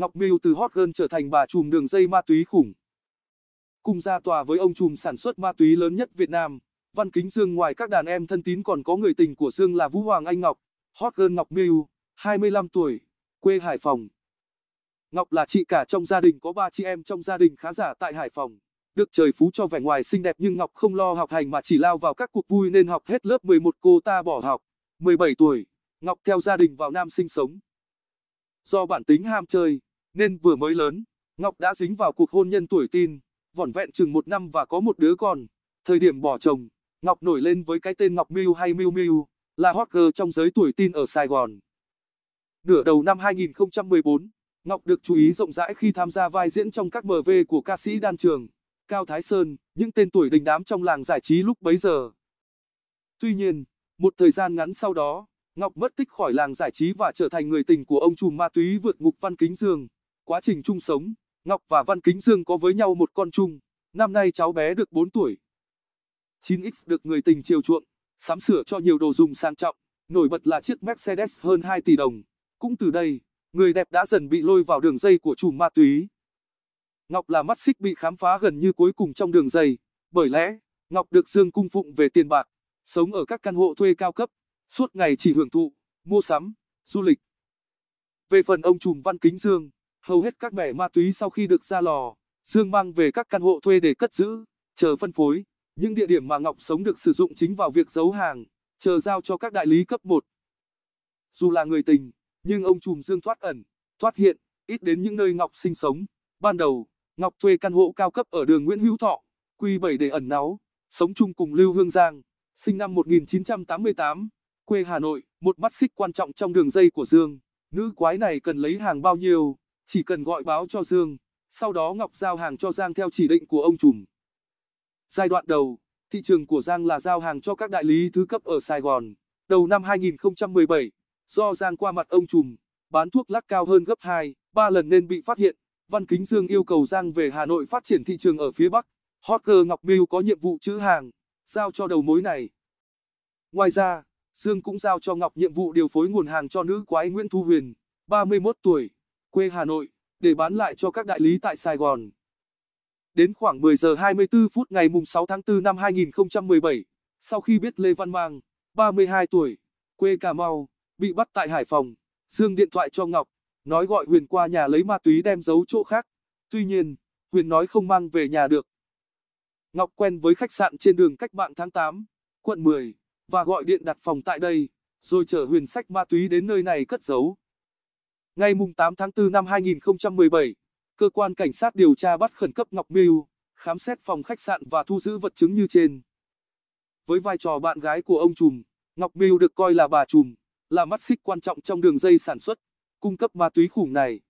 Ngọc Miu từ hot girl trở thành bà trùm đường dây ma túy khủng. Cùng ra tòa với ông trùm sản xuất ma túy lớn nhất Việt Nam, Văn Kính Dương ngoài các đàn em thân tín còn có người tình của Dương là Vũ Hoàng Anh Ngọc, hot girl Ngọc Miu, 25 tuổi, quê Hải Phòng. Ngọc là chị cả trong gia đình có ba chị em trong gia đình khá giả tại Hải Phòng. Được trời phú cho vẻ ngoài xinh đẹp nhưng Ngọc không lo học hành mà chỉ lao vào các cuộc vui nên học hết lớp 11 cô ta bỏ học. 17 tuổi, Ngọc theo gia đình vào Nam sinh sống. Do bản tính ham chơi, nên vừa mới lớn, Ngọc đã dính vào cuộc hôn nhân tuổi tin, vỏn vẹn chừng một năm và có một đứa con. Thời điểm bỏ chồng, Ngọc nổi lên với cái tên Ngọc Miu hay Miu Miu, là hot girl trong giới tuổi tin ở Sài Gòn. Nửa đầu năm 2014, Ngọc được chú ý rộng rãi khi tham gia vai diễn trong các MV của ca sĩ Đan Trường, Cao Thái Sơn, những tên tuổi đình đám trong làng giải trí lúc bấy giờ. Tuy nhiên, một thời gian ngắn sau đó, Ngọc mất tích khỏi làng giải trí và trở thành người tình của ông trùm ma túy vượt ngục Văn Kính Dương. Quá trình chung sống, Ngọc và Văn Kính Dương có với nhau một con chung, năm nay cháu bé được 4 tuổi. 9X được người tình chiều chuộng, sắm sửa cho nhiều đồ dùng sang trọng, nổi bật là chiếc Mercedes hơn 2 tỷ đồng. Cũng từ đây, người đẹp đã dần bị lôi vào đường dây của chùm ma túy. Ngọc là mắt xích bị khám phá gần như cuối cùng trong đường dây, bởi lẽ, Ngọc được Dương cung phụng về tiền bạc, sống ở các căn hộ thuê cao cấp, suốt ngày chỉ hưởng thụ, mua sắm, du lịch. Về phần ông chùm Văn Kính Dương, Hầu hết các mẻ ma túy sau khi được ra lò, Dương mang về các căn hộ thuê để cất giữ, chờ phân phối. Những địa điểm mà Ngọc Sống được sử dụng chính vào việc giấu hàng, chờ giao cho các đại lý cấp 1. Dù là người tình, nhưng ông trùm Dương thoát ẩn, thoát hiện, ít đến những nơi Ngọc sinh sống. Ban đầu, Ngọc thuê căn hộ cao cấp ở đường Nguyễn Hữu Thọ, Q7 để ẩn náu, sống chung cùng Lưu Hương Giang, sinh năm 1988, quê Hà Nội, một mắt xích quan trọng trong đường dây của Dương. Nữ quái này cần lấy hàng bao nhiêu, chỉ cần gọi báo cho Dương, sau đó Ngọc giao hàng cho Giang theo chỉ định của ông trùm. Giai đoạn đầu, thị trường của Giang là giao hàng cho các đại lý thứ cấp ở Sài Gòn. Đầu năm 2017, do Giang qua mặt ông trùm, bán thuốc lắc cao hơn gấp 2, 3 lần nên bị phát hiện, Văn Kính Dương yêu cầu Giang về Hà Nội phát triển thị trường ở phía Bắc. Hot girl Ngọc Miu có nhiệm vụ chữ hàng, giao cho đầu mối này. Ngoài ra, Dương cũng giao cho Ngọc nhiệm vụ điều phối nguồn hàng cho nữ quái Nguyễn Thu Huyền, 31 tuổi, quê Hà Nội, để bán lại cho các đại lý tại Sài Gòn. Đến khoảng 10 giờ 24 phút ngày 6 tháng 4 năm 2017, sau khi biết Lê Văn Mang, 32 tuổi, quê Cà Mau, bị bắt tại Hải Phòng, Dương điện thoại cho Ngọc, nói gọi Huyền qua nhà lấy ma túy đem giấu chỗ khác. Tuy nhiên, Huyền nói không mang về nhà được. Ngọc quen với khách sạn trên đường cách mạng tháng 8, quận 10, và gọi điện đặt phòng tại đây, rồi chở Huyền sách ma túy đến nơi này cất giấu. Ngày 8 tháng 4 năm 2017, cơ quan cảnh sát điều tra bắt khẩn cấp Ngọc Miu, khám xét phòng khách sạn và thu giữ vật chứng như trên. Với vai trò bạn gái của ông Trùm, Ngọc Miu được coi là bà Trùm, là mắt xích quan trọng trong đường dây sản xuất, cung cấp ma túy khủng này.